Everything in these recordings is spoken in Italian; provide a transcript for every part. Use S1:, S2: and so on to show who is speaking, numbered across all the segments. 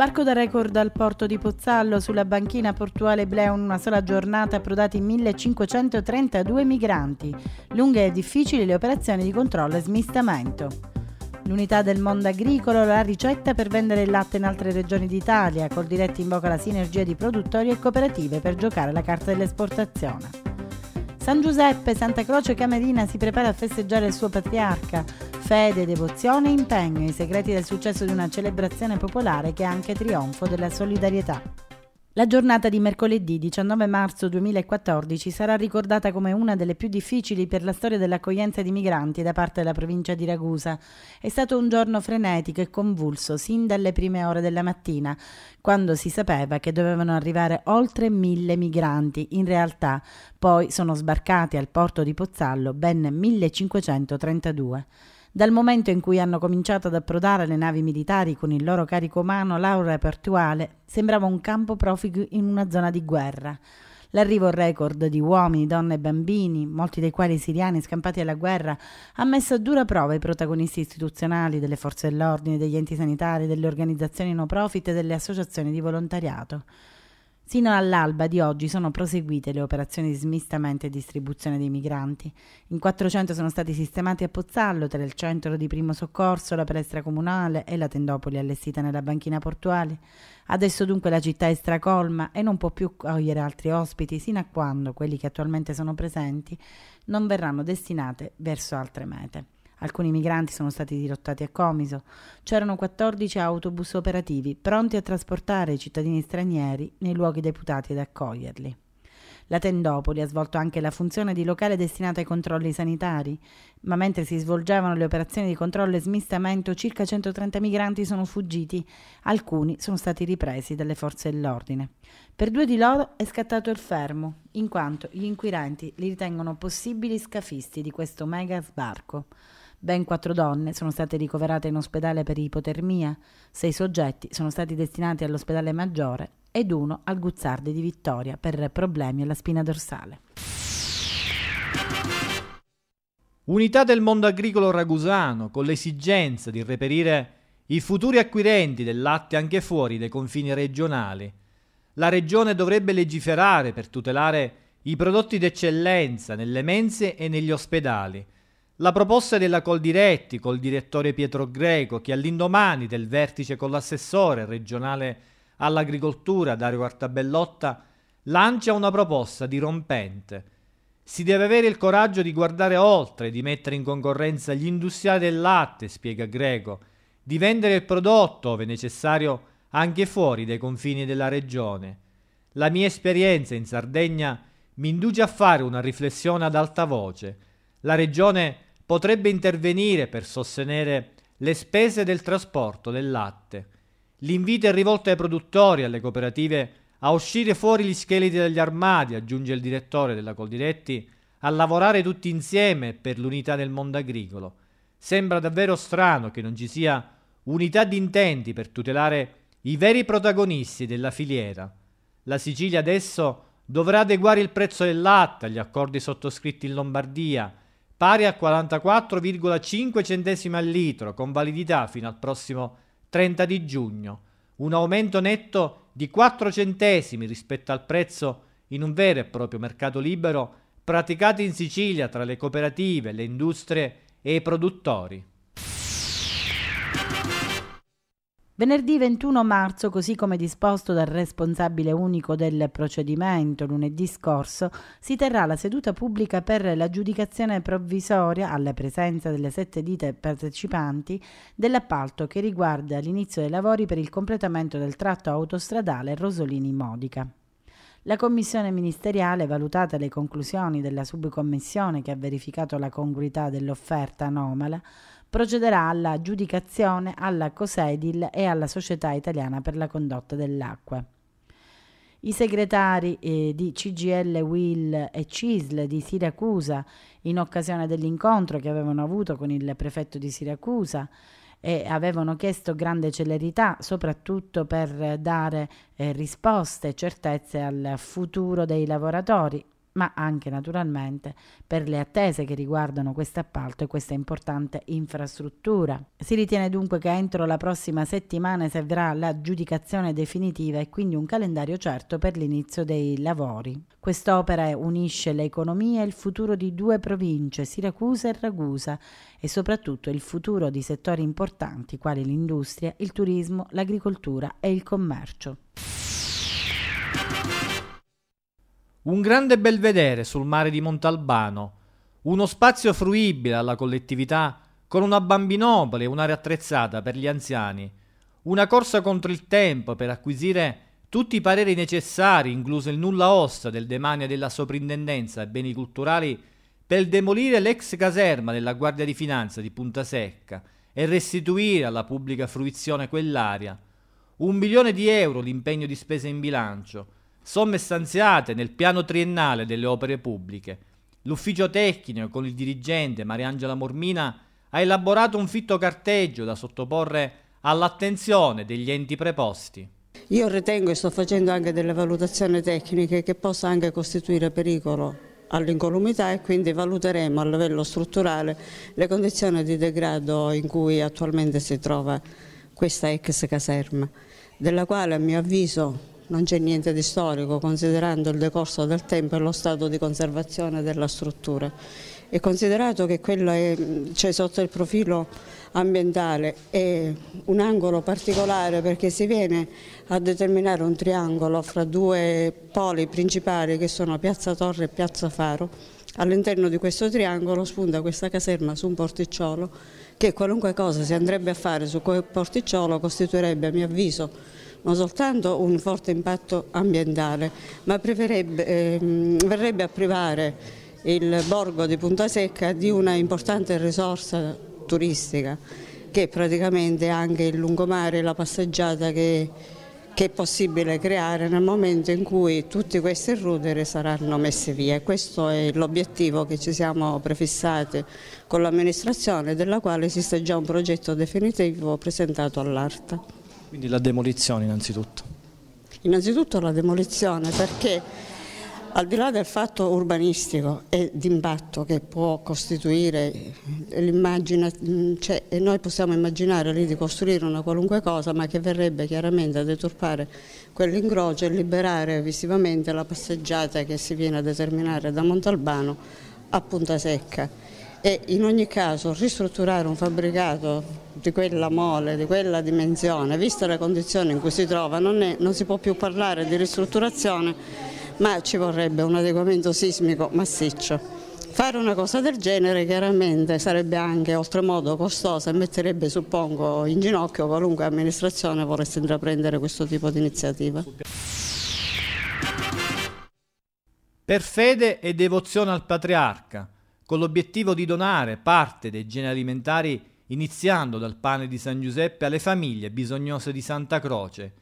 S1: Sbarco da record al porto di Pozzallo, sulla banchina portuale Bleu in una sola giornata approdati 1532 migranti. Lunghe e difficili le operazioni di controllo e smistamento. L'unità del mondo agricolo, la ricetta per vendere il latte in altre regioni d'Italia, col diretto invoca la sinergia di produttori e cooperative per giocare la carta dell'esportazione. San Giuseppe, Santa Croce e Camerina si prepara a festeggiare il suo patriarca fede, devozione e impegno, i segreti del successo di una celebrazione popolare che è anche trionfo della solidarietà. La giornata di mercoledì 19 marzo 2014 sarà ricordata come una delle più difficili per la storia dell'accoglienza di migranti da parte della provincia di Ragusa. È stato un giorno frenetico e convulso sin dalle prime ore della mattina, quando si sapeva che dovevano arrivare oltre mille migranti. In realtà poi sono sbarcati al porto di Pozzallo ben 1532. Dal momento in cui hanno cominciato ad approdare le navi militari con il loro carico umano, l'aura portuale sembrava un campo proficuo in una zona di guerra. L'arrivo record di uomini, donne e bambini, molti dei quali siriani scampati alla guerra, ha messo a dura prova i protagonisti istituzionali delle forze dell'ordine, degli enti sanitari, delle organizzazioni no profit e delle associazioni di volontariato. Sino all'alba di oggi sono proseguite le operazioni di smistamento e distribuzione dei migranti. In 400 sono stati sistemati a Pozzallo tra il centro di primo soccorso, la palestra comunale e la tendopoli allestita nella banchina portuale. Adesso dunque la città è stracolma e non può più cogliere altri ospiti sino a quando quelli che attualmente sono presenti non verranno destinati verso altre mete. Alcuni migranti sono stati dirottati a Comiso. C'erano 14 autobus operativi, pronti a trasportare i cittadini stranieri nei luoghi deputati ad accoglierli. La Tendopoli ha svolto anche la funzione di locale destinato ai controlli sanitari, ma mentre si svolgevano le operazioni di controllo e smistamento circa 130 migranti sono fuggiti, alcuni sono stati ripresi dalle forze dell'ordine. Per due di loro è scattato il fermo, in quanto gli inquirenti li ritengono possibili scafisti di questo mega sbarco. Ben quattro donne sono state ricoverate in ospedale per ipotermia, sei soggetti sono stati destinati all'ospedale maggiore ed uno al Guzzardi di Vittoria per problemi alla spina dorsale.
S2: Unità del mondo agricolo ragusano con l'esigenza di reperire i futuri acquirenti del latte anche fuori dai confini regionali. La regione dovrebbe legiferare per tutelare i prodotti d'eccellenza nelle mense e negli ospedali, la proposta della Coldiretti col direttore Pietro Greco, che all'indomani del vertice con l'assessore regionale all'agricoltura Dario Artabellotta lancia una proposta dirompente. Si deve avere il coraggio di guardare oltre, di mettere in concorrenza gli industriali del latte, spiega Greco, di vendere il prodotto, ove necessario, anche fuori dai confini della regione. La mia esperienza in Sardegna mi induce a fare una riflessione ad alta voce. La regione potrebbe intervenire per sostenere le spese del trasporto del latte. L'invito è rivolto ai produttori e alle cooperative a uscire fuori gli scheletri dagli armadi, aggiunge il direttore della Coldiretti, a lavorare tutti insieme per l'unità del mondo agricolo. Sembra davvero strano che non ci sia unità di intenti per tutelare i veri protagonisti della filiera. La Sicilia adesso dovrà adeguare il prezzo del latte agli accordi sottoscritti in Lombardia, pari a 44,5 centesimi al litro, con validità fino al prossimo 30 di giugno, un aumento netto di 4 centesimi rispetto al prezzo in un vero e proprio mercato libero praticato in Sicilia tra le cooperative, le industrie e i produttori.
S1: Venerdì 21 marzo, così come disposto dal responsabile unico del procedimento lunedì scorso, si terrà la seduta pubblica per l'aggiudicazione provvisoria, alla presenza delle sette dite partecipanti, dell'appalto che riguarda l'inizio dei lavori per il completamento del tratto autostradale Rosolini-Modica. La commissione ministeriale, valutate le conclusioni della subcommissione che ha verificato la congruità dell'offerta anomala, procederà alla giudicazione alla Cosedil e alla Società Italiana per la Condotta dell'Acqua. I segretari eh, di CGL Will e CISL di Siracusa, in occasione dell'incontro che avevano avuto con il prefetto di Siracusa, e avevano chiesto grande celerità, soprattutto per dare eh, risposte e certezze al futuro dei lavoratori ma anche naturalmente per le attese che riguardano questo appalto e questa importante infrastruttura. Si ritiene dunque che entro la prossima settimana servirà l'aggiudicazione definitiva e quindi un calendario certo per l'inizio dei lavori. Quest'opera unisce l'economia e il futuro di due province, Siracusa e Ragusa, e soprattutto il futuro di settori importanti quali l'industria, il turismo, l'agricoltura e il commercio.
S2: Un grande belvedere sul mare di Montalbano, uno spazio fruibile alla collettività con una bambinopoli e un'area attrezzata per gli anziani, una corsa contro il tempo per acquisire tutti i pareri necessari, incluso il nulla ossa del demanio della soprintendenza ai beni culturali, per demolire l'ex caserma della Guardia di Finanza di Punta Secca e restituire alla pubblica fruizione quell'area. Un milione di euro l'impegno di spese in bilancio, Somme stanziate nel piano triennale delle opere pubbliche. L'ufficio tecnico con il dirigente Mariangela Mormina ha elaborato un fitto carteggio da sottoporre all'attenzione degli enti preposti.
S3: Io ritengo e sto facendo anche delle valutazioni tecniche che possa anche costituire pericolo all'incolumità e quindi valuteremo a livello strutturale le condizioni di degrado in cui attualmente si trova questa ex caserma, della quale a mio avviso non c'è niente di storico considerando il decorso del tempo e lo stato di conservazione della struttura. E considerato che quello è cioè sotto il profilo ambientale è un angolo particolare perché si viene a determinare un triangolo fra due poli principali che sono Piazza Torre e Piazza Faro, all'interno di questo triangolo spunta questa caserma su un porticciolo che qualunque cosa si andrebbe a fare su quel porticciolo costituirebbe a mio avviso non soltanto un forte impatto ambientale, ma ehm, verrebbe a privare il borgo di Punta Secca di una importante risorsa turistica che è praticamente anche il lungomare, e la passeggiata che, che è possibile creare nel momento in cui tutti questi ruderi saranno messi via. Questo è l'obiettivo che ci siamo prefissati con l'amministrazione, della quale esiste già un progetto definitivo presentato all'ARTA.
S2: Quindi la demolizione innanzitutto?
S3: Innanzitutto la demolizione perché al di là del fatto urbanistico e d'impatto che può costituire l'immagine, cioè, noi possiamo immaginare lì di costruire una qualunque cosa ma che verrebbe chiaramente a deturpare quell'ingroggio e liberare visivamente la passeggiata che si viene a determinare da Montalbano a Punta Secca e in ogni caso ristrutturare un fabbricato di quella mole, di quella dimensione, vista la condizione in cui si trova, non, è, non si può più parlare di ristrutturazione, ma ci vorrebbe un adeguamento sismico massiccio. Fare una cosa del genere chiaramente sarebbe anche oltremodo costosa e metterebbe, suppongo, in ginocchio qualunque amministrazione volesse
S2: intraprendere questo tipo di iniziativa. Per fede e devozione al patriarca, con l'obiettivo di donare parte dei generi alimentari iniziando dal pane di San Giuseppe alle famiglie bisognose di Santa Croce.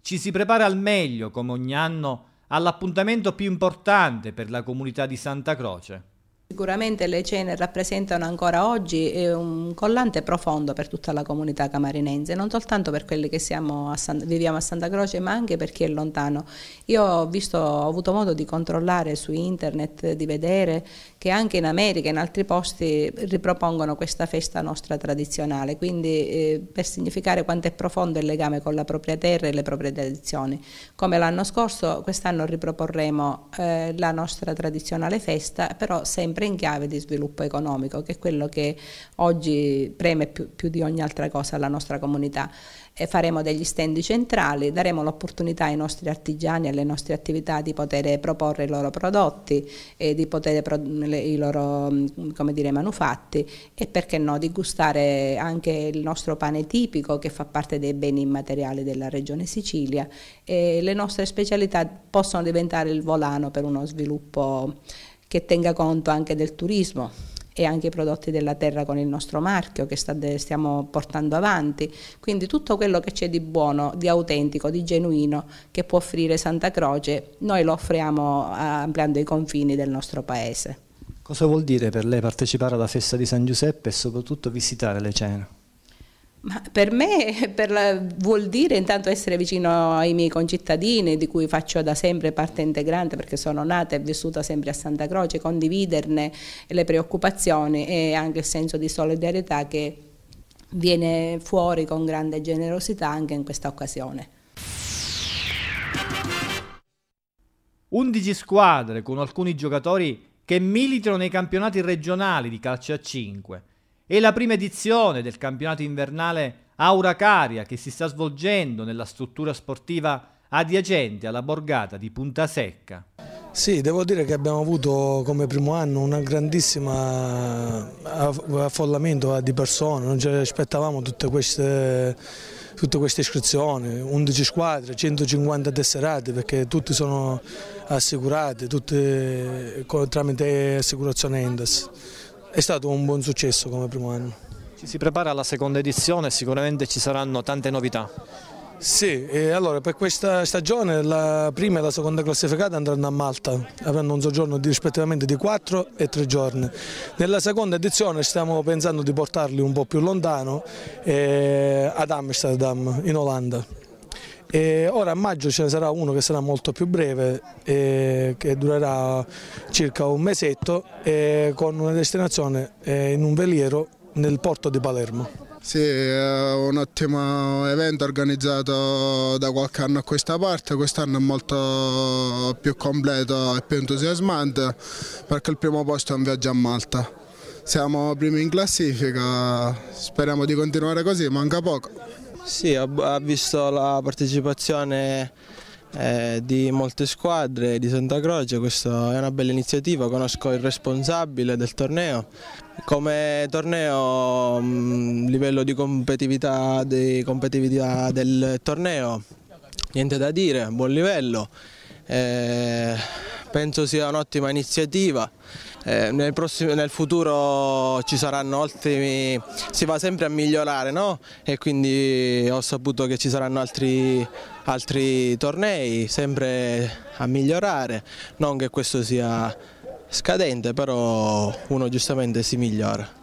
S2: Ci si prepara al meglio, come ogni anno, all'appuntamento più importante per la comunità di Santa Croce.
S4: Sicuramente le cene rappresentano ancora oggi eh, un collante profondo per tutta la comunità camarinense, non soltanto per quelli che a San, viviamo a Santa Croce, ma anche per chi è lontano. Io ho, visto, ho avuto modo di controllare su internet, di vedere che anche in America e in altri posti ripropongono questa festa nostra tradizionale, quindi eh, per significare quanto è profondo il legame con la propria terra e le proprie tradizioni. Come l'anno scorso, quest'anno riproporremo eh, la nostra tradizionale festa, però sempre in chiave di sviluppo economico, che è quello che oggi preme più, più di ogni altra cosa alla nostra comunità e faremo degli stand centrali, daremo l'opportunità ai nostri artigiani e alle nostre attività di poter proporre i loro prodotti, di poter i loro mm, dire, manufatti e perché no di gustare anche il nostro pane tipico che fa parte dei beni immateriali della regione Sicilia e le nostre specialità possono diventare il volano per uno sviluppo che tenga conto anche del turismo e anche i prodotti della terra con il nostro marchio che sta, stiamo portando avanti. Quindi tutto quello che c'è di buono, di autentico, di genuino che può offrire Santa Croce, noi lo offriamo eh, ampliando
S2: i confini del nostro paese. Cosa vuol dire per lei partecipare alla festa di San Giuseppe e soprattutto visitare le cene?
S4: Ma per me per la, vuol dire intanto essere vicino ai miei concittadini, di cui faccio da sempre parte integrante perché sono nata e vissuta sempre a Santa Croce, condividerne le preoccupazioni e anche il senso di solidarietà che viene fuori con grande generosità anche in questa occasione.
S2: 11 squadre con alcuni giocatori che militano nei campionati regionali di calcio a 5 è la prima edizione del campionato invernale Auracaria che si sta svolgendo nella struttura sportiva adiacente alla borgata di Punta Secca. Sì, devo dire che abbiamo avuto come primo anno un grandissimo eh, affollamento eh, di persone, non ci aspettavamo tutte queste, tutte queste iscrizioni, 11 squadre, 150 tesserati perché tutti sono assicurati, tutti eh, tramite assicurazione Endas. È stato un buon successo come primo anno. Ci si prepara alla seconda edizione sicuramente ci saranno tante novità. Sì, allora per questa stagione la prima e la seconda classificata andranno a Malta, avranno un soggiorno di, rispettivamente di 4 e 3 giorni. Nella seconda edizione stiamo pensando di portarli un po' più lontano eh, ad Amsterdam in Olanda. E ora a maggio ce ne sarà uno che sarà molto più breve, eh, che durerà circa un mesetto, e con una destinazione in un veliero nel porto di Palermo.
S4: Sì, è un ottimo evento organizzato da qualche anno a questa parte, quest'anno è molto più completo e più entusiasmante perché il primo posto è un viaggio a Malta. Siamo primi in classifica,
S3: speriamo di continuare così, manca poco. Sì, ha visto la partecipazione eh, di molte squadre di Santa Croce, questa è una bella iniziativa, conosco il responsabile del torneo. Come torneo, mh, mm, livello di competitività, di competitività, del torneo, niente da dire, buon livello. Eh, penso sia un'ottima iniziativa. Eh, nel, prossimo, nel, futuro ci saranno altri, si va sempre a migliorare no? e quindi ho saputo che ci saranno altri, altri tornei, sempre a migliorare, non che questo sia scadente, però uno giustamente si migliora.